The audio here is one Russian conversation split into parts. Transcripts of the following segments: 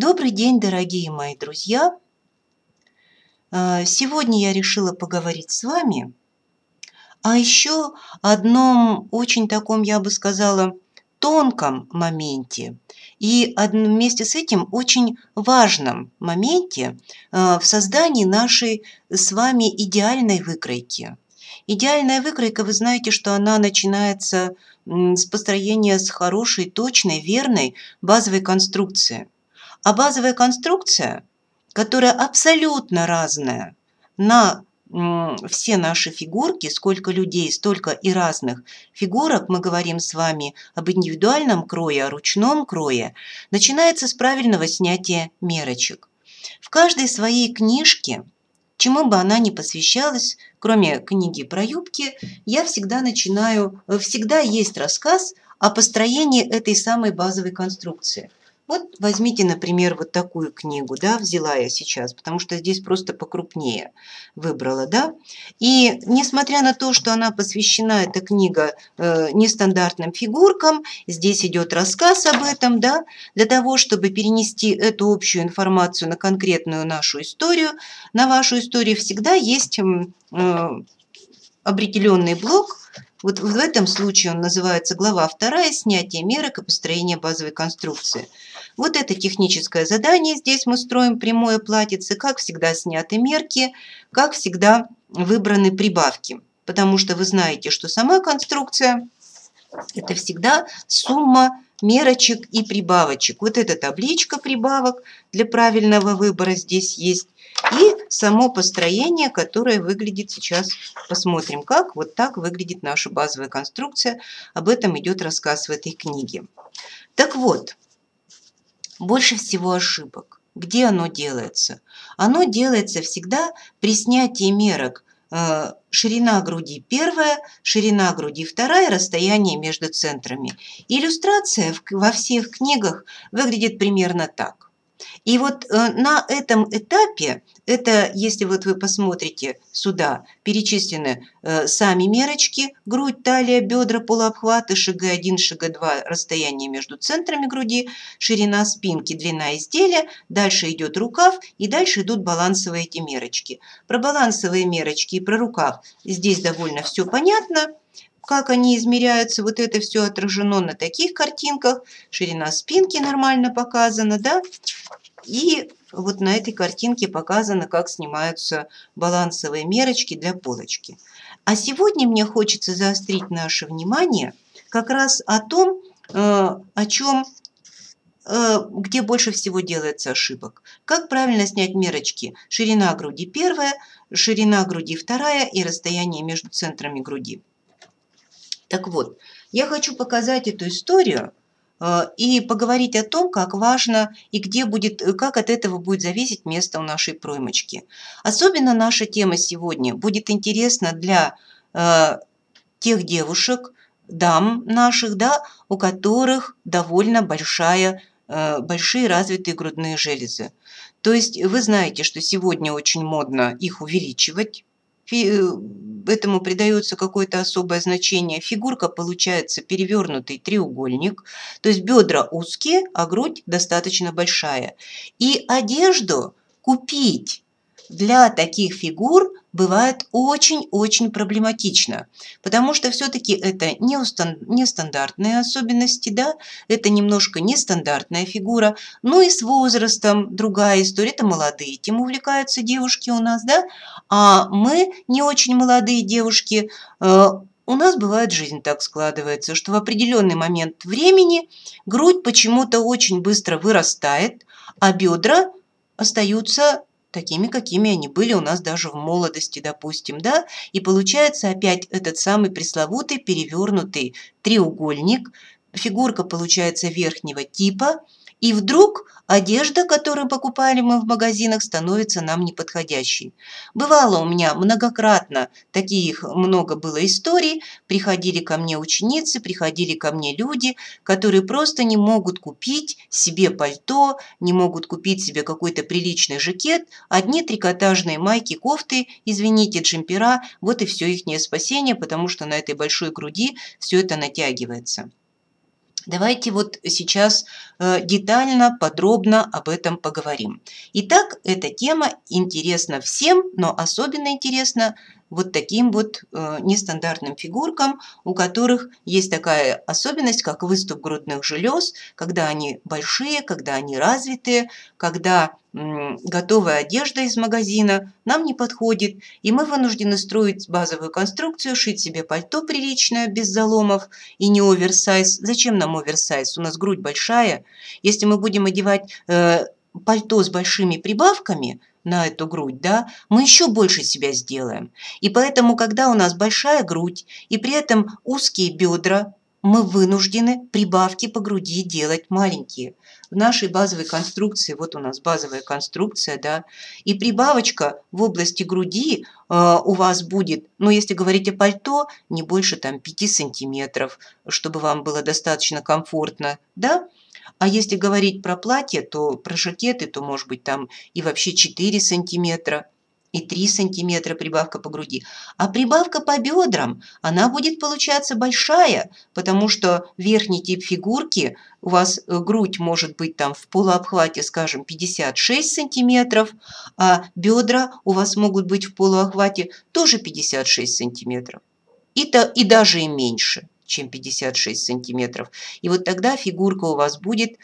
Добрый день, дорогие мои друзья! Э, сегодня я решила поговорить с вами о еще одном очень таком, я бы сказала, тонком моменте и вместе с этим очень важном моменте э, в создании нашей с вами идеальной выкройки. Идеальная выкройка, вы знаете, что она начинается с построения с хорошей, точной, верной базовой конструкции – а базовая конструкция, которая абсолютно разная на все наши фигурки, сколько людей, столько и разных фигурок, мы говорим с вами об индивидуальном крое, о ручном крое, начинается с правильного снятия мерочек. В каждой своей книжке, чему бы она ни посвящалась, кроме книги про юбки, я всегда начинаю, всегда есть рассказ о построении этой самой базовой конструкции – вот возьмите, например, вот такую книгу, да, взяла я сейчас, потому что здесь просто покрупнее выбрала, да. И несмотря на то, что она посвящена, эта книга, э, нестандартным фигуркам, здесь идет рассказ об этом, да, для того, чтобы перенести эту общую информацию на конкретную нашу историю, на вашу историю всегда есть э, определенный блок, вот в этом случае он называется глава вторая, «Снятие мерок и построение базовой конструкции». Вот это техническое задание. Здесь мы строим прямое платьице. Как всегда сняты мерки, как всегда выбраны прибавки. Потому что вы знаете, что сама конструкция – это всегда сумма мерочек и прибавочек. Вот эта табличка прибавок для правильного выбора здесь есть. И само построение, которое выглядит сейчас, посмотрим как. Вот так выглядит наша базовая конструкция. Об этом идет рассказ в этой книге. Так вот, больше всего ошибок. Где оно делается? Оно делается всегда при снятии мерок э, ширина груди первая, ширина груди вторая, расстояние между центрами. Иллюстрация во всех книгах выглядит примерно так. И вот э, на этом этапе, это если вот вы посмотрите сюда, перечислены э, сами мерочки, грудь, талия, бедра, полуобхваты, шага 1, шага 2, расстояние между центрами груди, ширина спинки, длина изделия, дальше идет рукав и дальше идут балансовые эти мерочки. Про балансовые мерочки и про рукав здесь довольно все понятно как они измеряются, вот это все отражено на таких картинках. Ширина спинки нормально показана, да? И вот на этой картинке показано, как снимаются балансовые мерочки для полочки. А сегодня мне хочется заострить наше внимание как раз о том, э, о чем э, где больше всего делается ошибок. Как правильно снять мерочки? Ширина груди первая, ширина груди вторая и расстояние между центрами груди. Так вот, я хочу показать эту историю э, и поговорить о том, как важно и где будет, э, как от этого будет зависеть место у нашей проймочки. Особенно наша тема сегодня будет интересна для э, тех девушек, дам наших, да, у которых довольно большая, большие развитые грудные железы. То есть вы знаете, что сегодня очень модно их увеличивать, Э, этому придается какое-то особое значение. Фигурка получается перевернутый треугольник, то есть бедра узкие, а грудь достаточно большая. И одежду купить для таких фигур бывает очень-очень проблематично, потому что все-таки это нестандартные особенности, да, это немножко нестандартная фигура, ну и с возрастом другая история, это молодые тем увлекаются девушки у нас, да, а мы, не очень молодые девушки, э, у нас бывает жизнь так складывается, что в определенный момент времени грудь почему-то очень быстро вырастает, а бедра остаются такими, какими они были у нас даже в молодости, допустим, да, и получается опять этот самый пресловутый перевернутый треугольник, фигурка получается верхнего типа – и вдруг одежда, которую покупали мы в магазинах, становится нам неподходящей. Бывало у меня многократно, таких много было историй, приходили ко мне ученицы, приходили ко мне люди, которые просто не могут купить себе пальто, не могут купить себе какой-то приличный жакет, одни трикотажные майки, кофты, извините, джемпера, вот и все их спасение, потому что на этой большой груди все это натягивается. Давайте вот сейчас э, детально, подробно об этом поговорим. Итак, эта тема интересна всем, но особенно интересна вот таким вот э, нестандартным фигуркам, у которых есть такая особенность, как выступ грудных желез, когда они большие, когда они развитые, когда готовая одежда из магазина нам не подходит, и мы вынуждены строить базовую конструкцию, шить себе пальто приличное, без заломов и не оверсайз. Зачем нам оверсайз? У нас грудь большая. Если мы будем одевать э, пальто с большими прибавками – на эту грудь, да, мы еще больше себя сделаем. И поэтому, когда у нас большая грудь и при этом узкие бедра, мы вынуждены прибавки по груди делать маленькие. В нашей базовой конструкции, вот у нас базовая конструкция, да, и прибавочка в области груди э, у вас будет, ну, если говорить о пальто, не больше там 5 сантиметров, чтобы вам было достаточно комфортно, да, а если говорить про платье, то про жакеты, то, может быть, там и вообще 4 сантиметра, и 3 сантиметра прибавка по груди. А прибавка по бедрам, она будет получаться большая, потому что верхний тип фигурки, у вас э, грудь может быть там в полуобхвате, скажем, 56 сантиметров, а бедра у вас могут быть в полуохвате тоже 56 сантиметров. И, то, и даже и меньше чем 56 сантиметров. И вот тогда фигурка у вас будет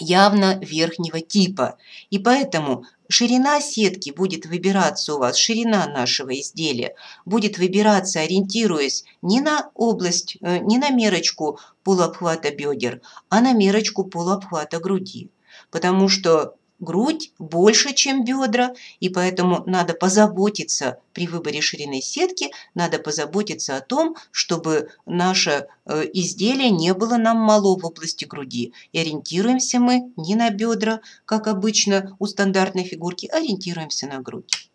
явно верхнего типа. И поэтому ширина сетки будет выбираться у вас, ширина нашего изделия будет выбираться, ориентируясь не на область, э, не на мерочку полуобхвата бедер, а на мерочку полуобхвата груди. Потому что Грудь больше, чем бедра, и поэтому надо позаботиться при выборе ширины сетки, надо позаботиться о том, чтобы наше э, изделие не было нам мало в области груди. И ориентируемся мы не на бедра, как обычно у стандартной фигурки, а ориентируемся на грудь.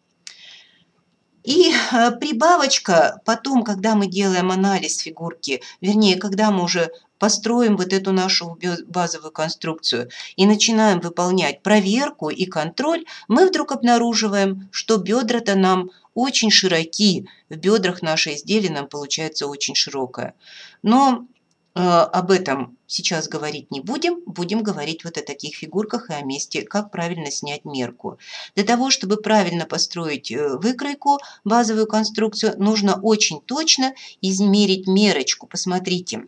И э, прибавочка потом, когда мы делаем анализ фигурки, вернее, когда мы уже построим вот эту нашу базовую конструкцию и начинаем выполнять проверку и контроль, мы вдруг обнаруживаем, что бедра-то нам очень широки, в бедрах наше изделие нам получается очень широкое. Но э, об этом сейчас говорить не будем, будем говорить вот о таких фигурках и о месте, как правильно снять мерку. Для того, чтобы правильно построить э, выкройку, базовую конструкцию, нужно очень точно измерить мерочку. Посмотрите.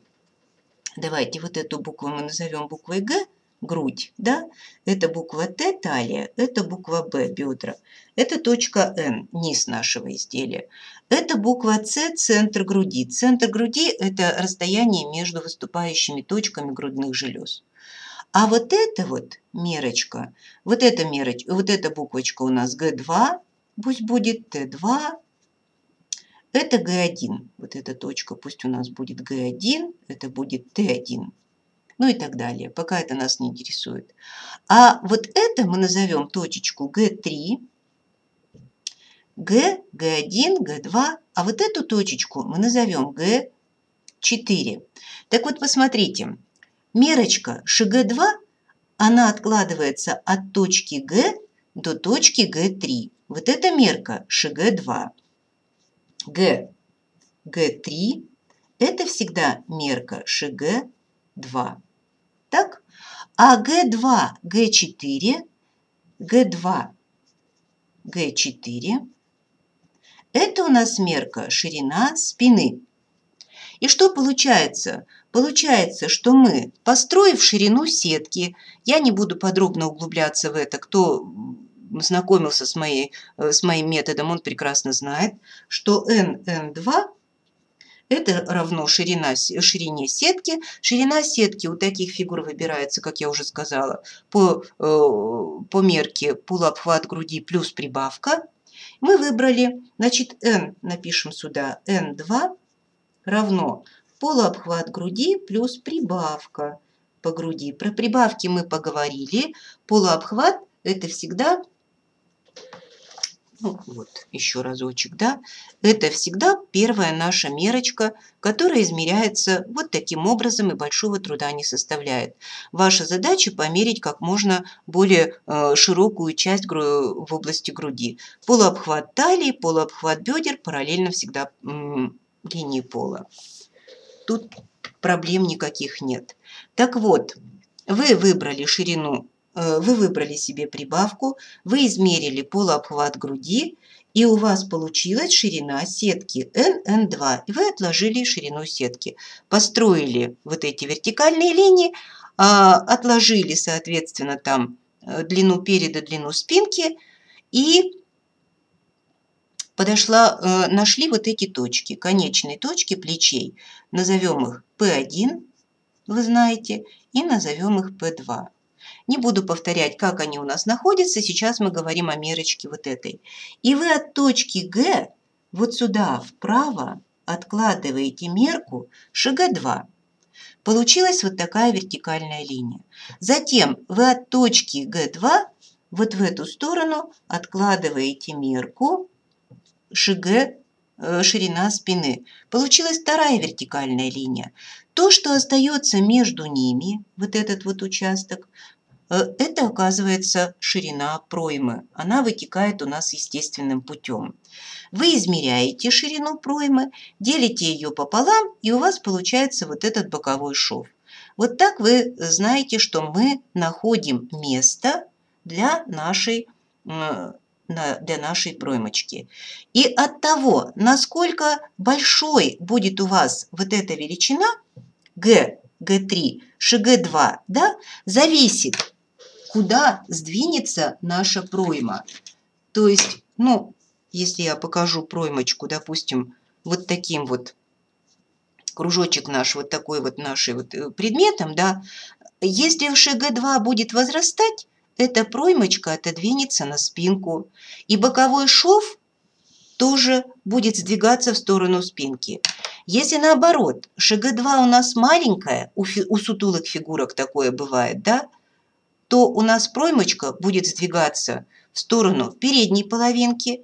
Давайте вот эту букву мы назовем буквой Г, грудь, да? Это буква Т, талия, это буква Б, бедра. Это точка Н, низ нашего изделия. Это буква С, центр груди. Центр груди – это расстояние между выступающими точками грудных желез. А вот эта вот мерочка, вот эта мерочка, вот эта буквочка у нас Г2, пусть будет Т2, это G1. Вот эта точка пусть у нас будет G1, это будет T1. Ну и так далее, пока это нас не интересует. А вот это мы назовем точечку G3, G, G1, G2, а вот эту точечку мы назовем G4. Так вот, посмотрите, мерочка ШГ2, она откладывается от точки G до точки G3. Вот эта мерка ШГ2. Г. Г3 – это всегда мерка ШГ2. Так? А Г2, Г4, Г2, Г4 – это у нас мерка ширина спины. И что получается? Получается, что мы, построив ширину сетки, я не буду подробно углубляться в это, кто знакомился с, моей, э, с моим методом, он прекрасно знает, что NN2 это равно ширина, ширине сетки. Ширина сетки у таких фигур выбирается, как я уже сказала, по, э, по мерке полуобхват груди плюс прибавка. Мы выбрали, значит, n, напишем сюда, n2 равно полуобхват груди плюс прибавка по груди. Про прибавки мы поговорили. Полуобхват – это всегда ну, вот, еще разочек, да? Это всегда первая наша мерочка, которая измеряется вот таким образом и большого труда не составляет. Ваша задача – померить как можно более э, широкую часть в области груди. Полуобхват талии, полуобхват бедер параллельно всегда линии пола. Тут проблем никаких нет. Так вот, вы выбрали ширину Э, вы выбрали себе прибавку, вы измерили полуобхват груди, и у вас получилась ширина сетки NN2, и вы отложили ширину сетки. Построили вот эти вертикальные линии, а, отложили, соответственно, там э, длину переда, длину спинки, и подошла, э, нашли вот эти точки, конечные точки плечей. Назовем их P1, вы знаете, и назовем их P2. Не буду повторять, как они у нас находятся, сейчас мы говорим о мерочке вот этой. И вы от точки Г вот сюда вправо откладываете мерку шг 2. Получилась вот такая вертикальная линия. Затем вы от точки Г2 вот в эту сторону откладываете мерку ШГ э, ширина спины. Получилась вторая вертикальная линия. То, что остается между ними, вот этот вот участок, Э, это, оказывается, ширина проймы. Она вытекает у нас естественным путем. Вы измеряете ширину проймы, делите ее пополам, и у вас получается вот этот боковой шов. Вот так вы знаете, что мы находим место для нашей, для нашей проймочки. И от того, насколько большой будет у вас вот эта величина, g, g3, шг2, да, зависит, куда сдвинется наша пройма. То есть, ну, если я покажу проймочку, допустим, вот таким вот, кружочек наш, вот такой вот нашим вот э, предметом, да, если г 2 будет возрастать, эта проймочка отодвинется на спинку, и боковой шов тоже будет сдвигаться в сторону спинки. Если наоборот, ШГ-2 у нас маленькая, у, фи, у сутулых фигурок такое бывает, да, то у нас проймочка будет сдвигаться в сторону передней половинки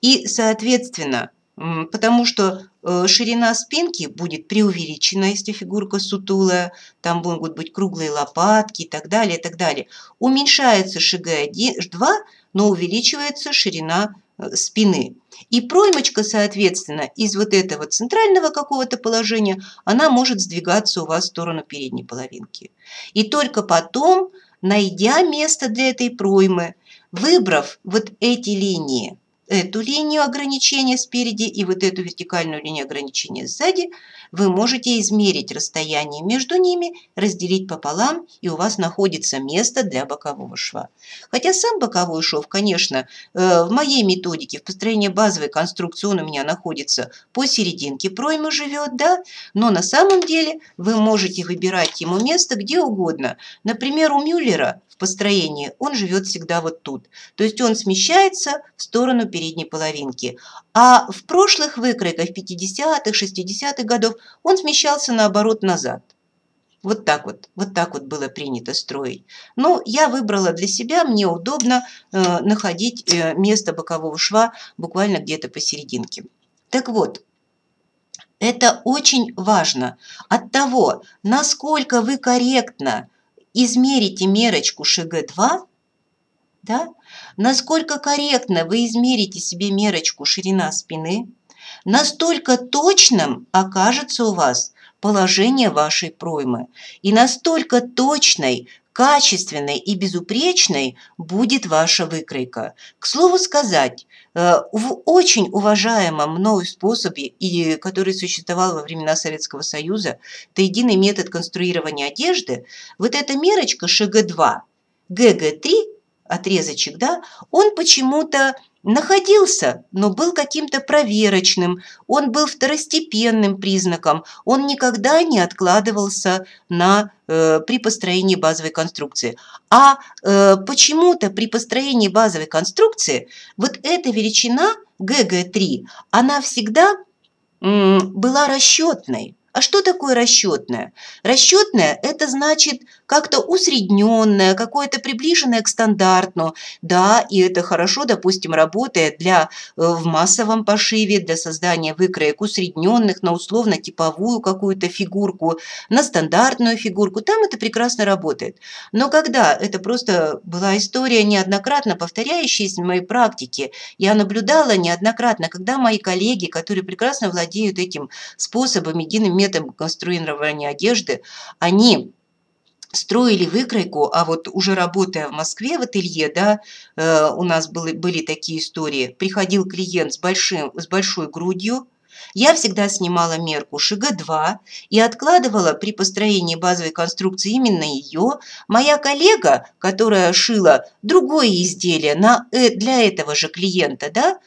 и, соответственно, потому что э, ширина спинки будет преувеличена, если фигурка сутулая, там могут быть круглые лопатки и так далее, и так далее. Уменьшается ШГ2, но увеличивается ширина э, спины. И проймочка, соответственно, из вот этого центрального какого-то положения, она может сдвигаться у вас в сторону передней половинки. И только потом найдя место для этой проймы, выбрав вот эти линии эту линию ограничения спереди и вот эту вертикальную линию ограничения сзади, вы можете измерить расстояние между ними, разделить пополам, и у вас находится место для бокового шва. Хотя сам боковой шов, конечно, э, в моей методике, в построении базовой конструкции он у меня находится посерединке проймы живет, да, но на самом деле вы можете выбирать ему место где угодно. Например, у Мюллера в построении он живет всегда вот тут. То есть он смещается в сторону передней половинки, а в прошлых выкройках 50-х, 60-х годов он смещался наоборот назад. Вот так вот, вот так вот было принято строить. Но ну, я выбрала для себя, мне удобно э, находить э, место бокового шва буквально где-то посерединке. Так вот, это очень важно. От того, насколько вы корректно измерите мерочку ШГ-2, да? Насколько корректно вы измерите себе мерочку ширина спины, настолько точным окажется у вас положение вашей проймы, и настолько точной, качественной и безупречной будет ваша выкройка. К слову сказать, э, в очень уважаемом мною способе, и который существовал во времена Советского Союза, это единый метод конструирования одежды, вот эта мерочка ШГ-2, ГГ-3 отрезочек, да, он почему-то находился, но был каким-то проверочным, он был второстепенным признаком, он никогда не откладывался на, э, при построении базовой конструкции. А э, почему-то при построении базовой конструкции вот эта величина ГГ3, она всегда э, была расчетной. А что такое расчетная? Расчетная это значит как-то усредненное, какое-то приближенное к стандартному. Да, и это хорошо, допустим, работает для, э, в массовом пошиве, для создания выкроек усредненных на условно-типовую какую-то фигурку, на стандартную фигурку. Там это прекрасно работает. Но когда это просто была история, неоднократно повторяющаяся в моей практике, я наблюдала неоднократно, когда мои коллеги, которые прекрасно владеют этим способом, единым методом конструирования одежды, они строили выкройку, а вот уже работая в Москве в ателье, да, э, у нас были, были такие истории, приходил клиент с, большим, с большой грудью, я всегда снимала мерку ШГ-2 и откладывала при построении базовой конструкции именно ее. Моя коллега, которая шила другое изделие на, э, для этого же клиента, да,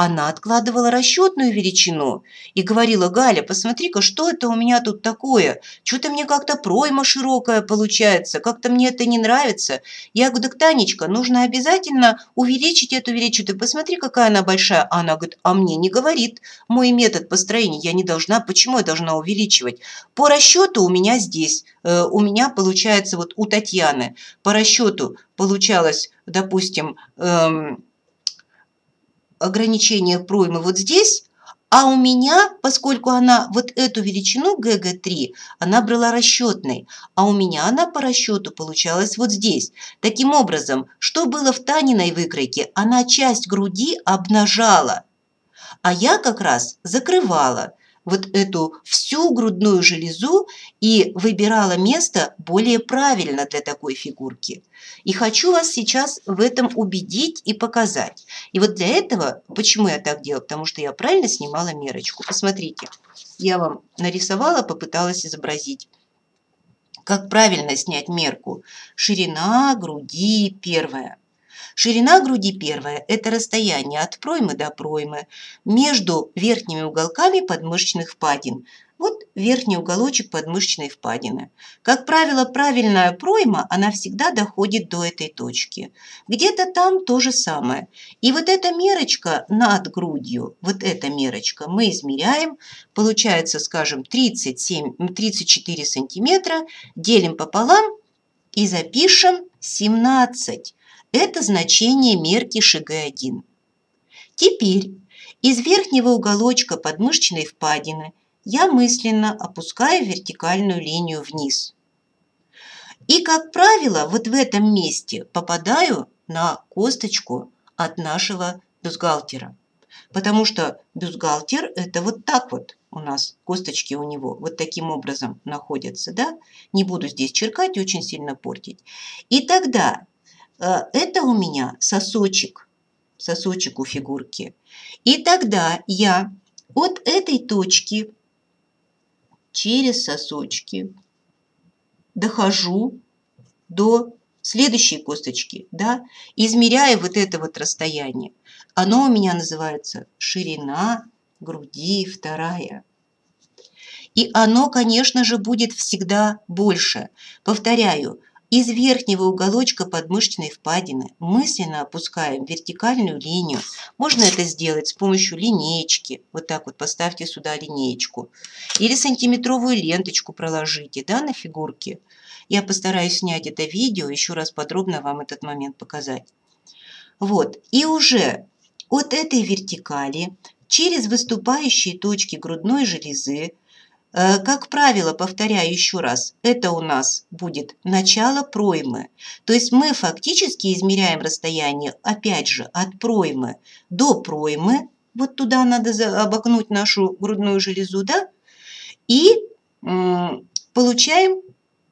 она откладывала расчетную величину и говорила, «Галя, посмотри-ка, что это у меня тут такое? Что-то мне как-то пройма широкая получается, как-то мне это не нравится. Я говорю, так, Танечка, нужно обязательно увеличить эту величину. Ты посмотри, какая она большая». она говорит, «А мне не говорит мой метод построения. Я не должна, почему я должна увеличивать? По расчету у меня здесь, э, у меня получается вот у Татьяны, по расчету получалось, допустим, эм, ограничение проймы вот здесь, а у меня, поскольку она вот эту величину ГГ3, она брала расчетной, а у меня она по расчету получалась вот здесь. Таким образом, что было в Таниной выкройке, она часть груди обнажала, а я как раз закрывала вот эту всю грудную железу и выбирала место более правильно для такой фигурки. И хочу вас сейчас в этом убедить и показать. И вот для этого, почему я так делала? Потому что я правильно снимала мерочку. Посмотрите, я вам нарисовала, попыталась изобразить. Как правильно снять мерку? Ширина груди первая – Ширина груди первая – это расстояние от проймы до проймы между верхними уголками подмышечных впадин. Вот верхний уголочек подмышечной впадины. Как правило, правильная пройма, она всегда доходит до этой точки. Где-то там то же самое. И вот эта мерочка над грудью, вот эта мерочка мы измеряем. Получается, скажем, 37, 34 сантиметра. Делим пополам и запишем 17 это значение мерки ШГ1. Теперь из верхнего уголочка подмышечной впадины я мысленно опускаю вертикальную линию вниз. И, как правило, вот в этом месте попадаю на косточку от нашего бюстгальтера. Потому что бюстгальтер – это вот так вот у нас, косточки у него вот таким образом находятся, да? Не буду здесь черкать и очень сильно портить. И тогда «А, это у меня сосочек, сосочек у фигурки. И тогда я от этой точки через сосочки дохожу до следующей косточки, да, измеряя вот это вот расстояние. Оно у меня называется ширина груди вторая. И оно, конечно же, будет всегда больше. Повторяю, из верхнего уголочка подмышечной впадины мысленно опускаем вертикальную линию. Можно это сделать с помощью линеечки. Вот так вот поставьте сюда линеечку. Или сантиметровую ленточку проложите да, на фигурке. Я постараюсь снять это видео, еще раз подробно вам этот момент показать. Вот. И уже от этой вертикали через выступающие точки грудной железы Э, как правило, повторяю еще раз, это у нас будет начало проймы. То есть мы фактически измеряем расстояние, опять же, от проймы до проймы. Вот туда надо обогнуть нашу грудную железу, да? И получаем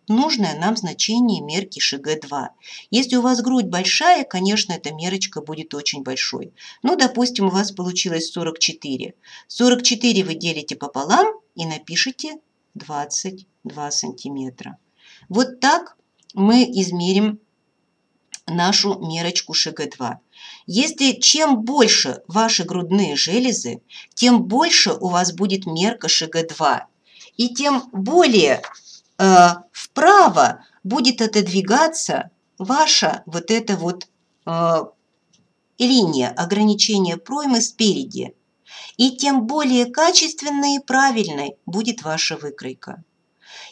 нужное нам значение мерки ШГ-2. Если у вас грудь большая, конечно, эта мерочка будет очень большой. Ну, допустим, у вас получилось 44. 44 вы делите пополам – и напишите 22 сантиметра. Вот так мы измерим нашу мерочку ШГ2. Если чем больше ваши грудные железы, тем больше у вас будет мерка ШГ2. И тем более э, вправо будет отодвигаться ваша вот эта вот э, линия ограничения проймы спереди и тем более качественной и правильной будет ваша выкройка.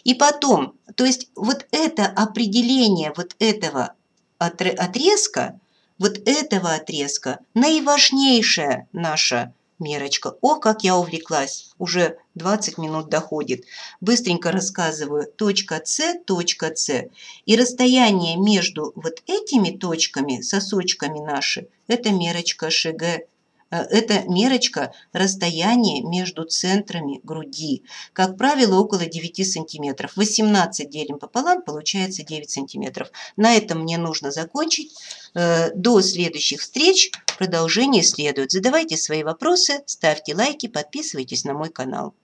И потом, то есть вот это определение вот этого отрезка, вот этого отрезка наиважнейшая наша мерочка. О, как я увлеклась, уже 20 минут доходит. Быстренько рассказываю. Точка С, точка С. И расстояние между вот этими точками, сосочками наши, это мерочка ШГ а, Это мерочка – расстояние между центрами груди. Как правило, около 9 сантиметров. 18 делим пополам, получается 9 сантиметров. На этом мне нужно закончить. Э, до следующих встреч продолжение следует. Задавайте свои вопросы, ставьте лайки, подписывайтесь на мой канал.